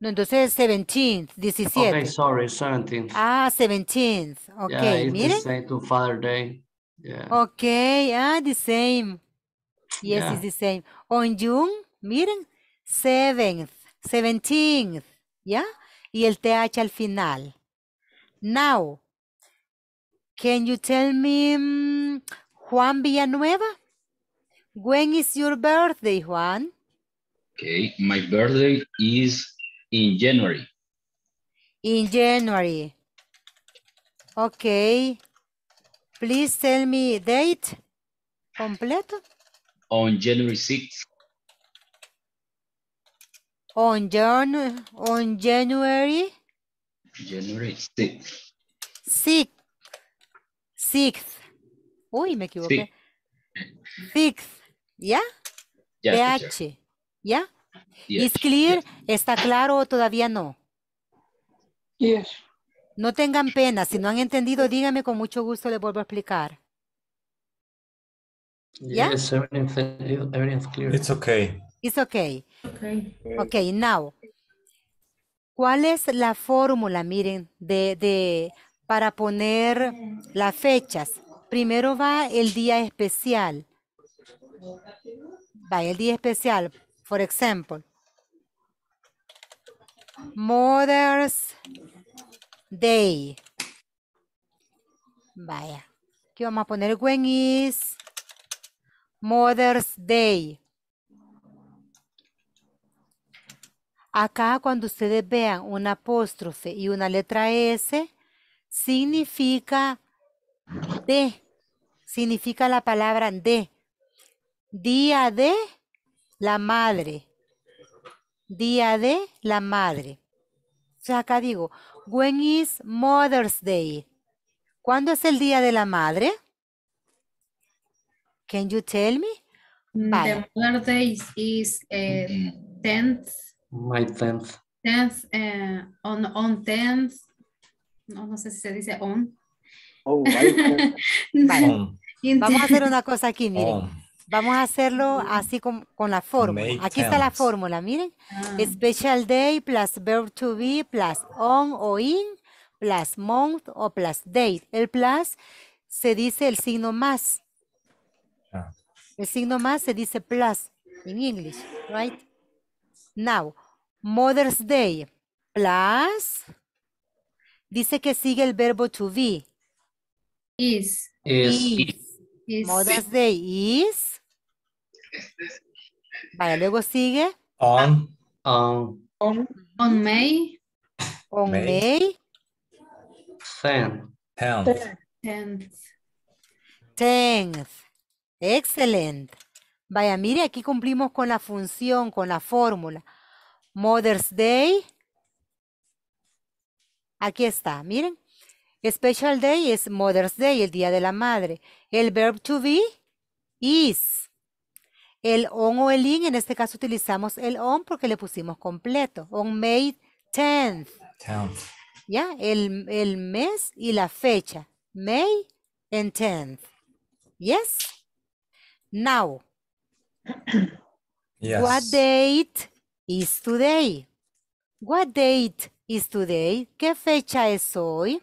No, entonces 17th, 17. Okay, sorry, 17th. Ah, 17th. Okay, yeah, it's miren. The same to Father Day. Okay, ah, the same. Yes, it's the same. On June, miren, 7th, 17th, yeah? Y el TH al final. Now, can you tell me, mm, Juan Villanueva? When is your birthday, Juan? Okay, my birthday is in January. In January. Okay. Please tell me date completo. On January 6th. On, on January. January 6th. 6th. Uy, me equivoqué. 6th. ¿Ya? Yeah? PH. ¿Ya? Yeah? Yes. ¿Is clear? Yes. ¿Está claro o todavía no? Yes. No tengan pena, si no han entendido, díganme con mucho gusto, Le vuelvo a explicar. ¿Ya? Yes, everything's, It's okay. It's okay. now. ¿Cuál es la fórmula, miren, de, de, para poner las fechas? Primero va el día especial. Va el día especial, por ejemplo. Mother's ...day. Vaya. Aquí vamos a poner when is Mother's Day. Acá cuando ustedes vean un apóstrofe y una letra S, significa de, significa la palabra de. Día de la madre. Día de la madre. O sea, acá digo, When is Mother's Day? ¿Cuándo es el Día de la Madre? Can you tell me? Mm, Mother's Day is 10th. Eh, my 10th. 10th, eh, on, on 10th. No, no sé si se dice on. Oh, vale. vale. Vamos a hacer una cosa aquí, miren. Vamos a hacerlo así con, la fórmula. Aquí está la fórmula, miren. Ah. Special day plus verb to be plus on o in plus month o plus date. El plus se dice el signo más. Ah. El signo más se dice plus en inglés, right? Now, Mother's Day plus dice que sigue el verbo to be. is. is. Mother's Day is Vale, luego sigue. On, May. On May. Tenth. Tenth. Excelente. Vaya, mire, aquí cumplimos con la función, con la fórmula. Mother's Day. Aquí está, miren. Special Day es Mother's Day, el Día de la Madre. El verb to be is. El on o el in, en este caso utilizamos el on porque le pusimos completo. On May 10th. El, mes y la fecha. May and 10th. Yes? Now. What date is today? What date is today? ¿Qué fecha es hoy?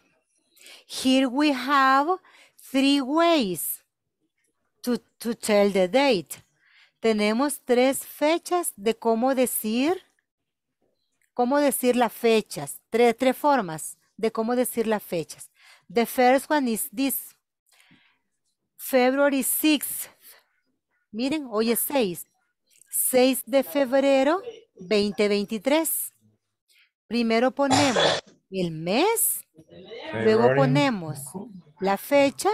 Here we have three ways to, to tell the date tenemos tres fechas de cómo decir, cómo decir las fechas, tres, formas de cómo decir las fechas. The first one is this. February 6th. Miren, hoy es 6. 6 de febrero 2023. Primero ponemos el mes, luego ponemos la fecha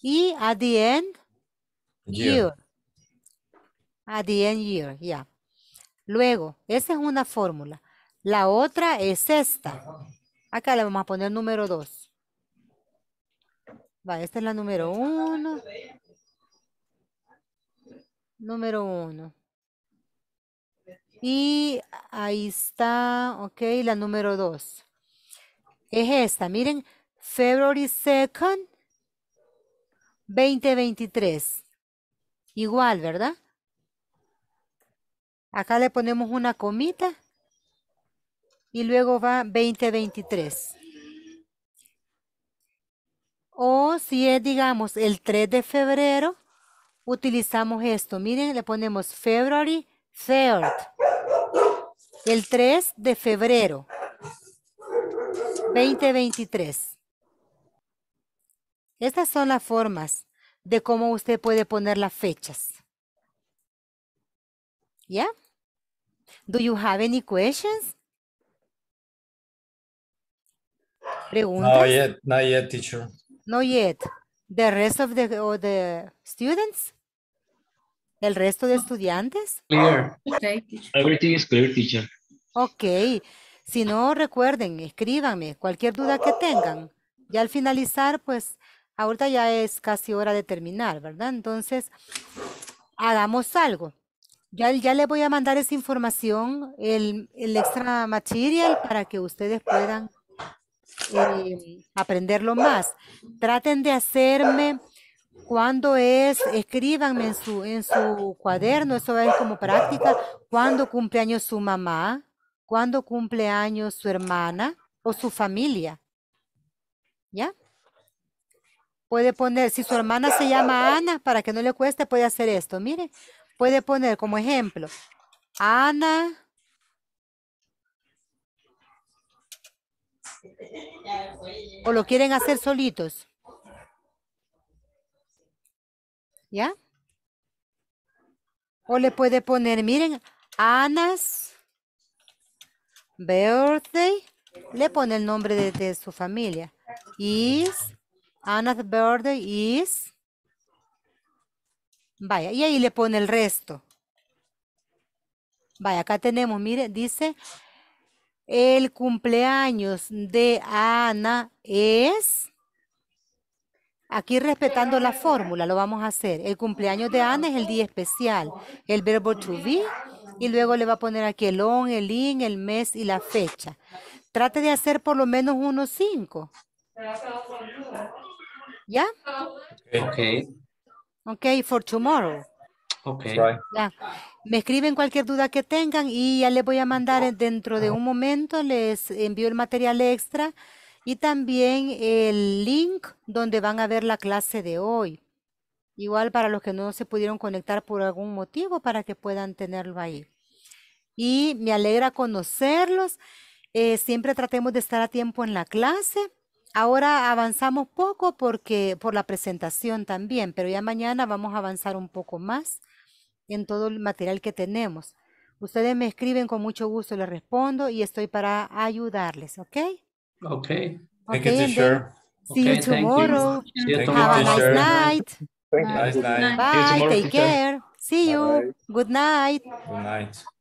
y at the end, year at the end year, ya. Luego, esa es una fórmula. La otra es esta. Acá le vamos a poner número dos. Va, esta es la número uno. Número uno. Y ahí está, ok, la número dos. Es esta, miren, February 2nd, 2023. Igual, ¿verdad? Acá le ponemos una comita y luego va 2023. O si es, digamos, el 3 de febrero, utilizamos esto. Miren, le ponemos February 3rd. El 3 de febrero 2023. Estas son las formas de cómo usted puede poner las fechas. Yeah? Do you have any questions? no, yet, not yet, teacher. No yet. The rest of oh, the, students? El resto de estudiantes? Clear. Okay. Everything is clear, teacher. Ok. Si no, recuerden, escríbanme cualquier duda que tengan. Y al finalizar, pues, ahorita ya es casi hora de terminar, ¿verdad? Entonces, hagamos algo. Ya, le voy a mandar esa información, el, extra material, para que ustedes puedan em, aprenderlo más. Traten de hacerme cuándo es, escríbanme en su, en su cuaderno, eso es como práctica, cuándo cumple años su mamá, cuándo cumple años su hermana o su familia. ¿Ya? Puede poner, si su hermana se llama Ana, para que no le cueste, puede hacer esto. Mire, puede poner como ejemplo, Ana. ¿O lo quieren hacer solitos? ¿Ya? O le puede poner, miren, Anas birthday. Le pone el nombre de, su familia. Is, Anas birthday is Vaya, y ahí le pone el resto. Vaya, acá tenemos, mire, dice, el cumpleaños de Ana es, aquí respetando la fórmula, lo vamos a hacer. El cumpleaños de Ana es el día especial, el verbo to be, y luego le va a poner aquí el on, el in, el mes y la fecha. Trate de hacer por lo menos unos cinco. ¿Ya? Ok. Ok, for tomorrow. Ok. Me escriben cualquier duda que tengan y ya les voy a mandar dentro de un momento, les envío el material extra y también el link donde van a ver la clase de hoy. Igual para los que no se pudieron conectar por algún motivo para que puedan tenerlo ahí. Y me alegra conocerlos. Eh, siempre tratemos de estar a tiempo en la clase Ahora avanzamos poco porque por la presentación también, pero ya mañana vamos a avanzar un poco más en todo el material que tenemos. Ustedes me escriben con mucho gusto, les respondo y estoy para ayudarles, ¿ok? Ok. Thank you, See you tomorrow. Have a nice night. Nice night. Bye. Take care. See you. Good night. Good night.